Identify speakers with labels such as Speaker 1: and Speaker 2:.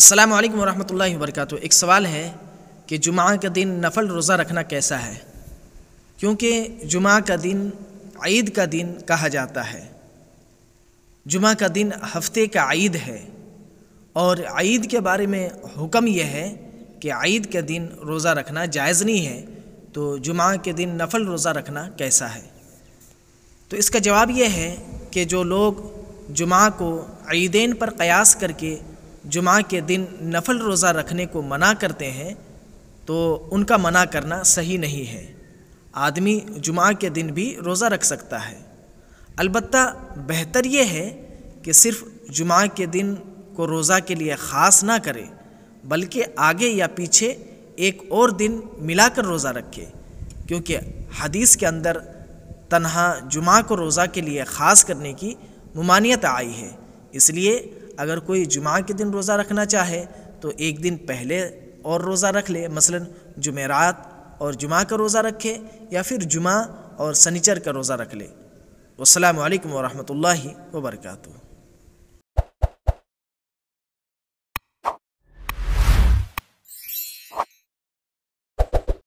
Speaker 1: अल्लाम वरहमल वर्क एक सवाल है कि जुमा का दिन नफल रोज़ा रखना कैसा है क्योंकि जुमा का दिन ईद का दिन कहा जाता है जुमा का दिन हफ्ते का ईद है और ईद के बारे में हुक्म यह है कि ईद के दिन रोज़ा रखना जायज़ नहीं है तो जुमा के दिन नफल रोज़ा रखना कैसा है तो इसका जवाब यह है कि जो लोग जुमा को ईदेन पर क़यास करके जुमा के दिन नफल रोज़ा रखने को मना करते हैं तो उनका मना करना सही नहीं है आदमी जुमा के दिन भी रोज़ा रख सकता है अलबत् बेहतर ये है कि सिर्फ जुमा के दिन को रोज़ा के लिए ख़ास ना करे बल्कि आगे या पीछे एक और दिन मिलाकर रोज़ा रखे क्योंकि हदीस के अंदर तनहा जुमा को रोज़ा के लिए ख़ास करने की ममानियत आई है इसलिए अगर कोई जुमा के दिन रोज़ा रखना चाहे तो एक दिन पहले और रोज़ा रख ले मसलन जुमेरात और जुमा का रोज़ा रखे या फिर जुमा और सनीचर का रोज़ा रख ले रहमतुल्लाहि व वर्का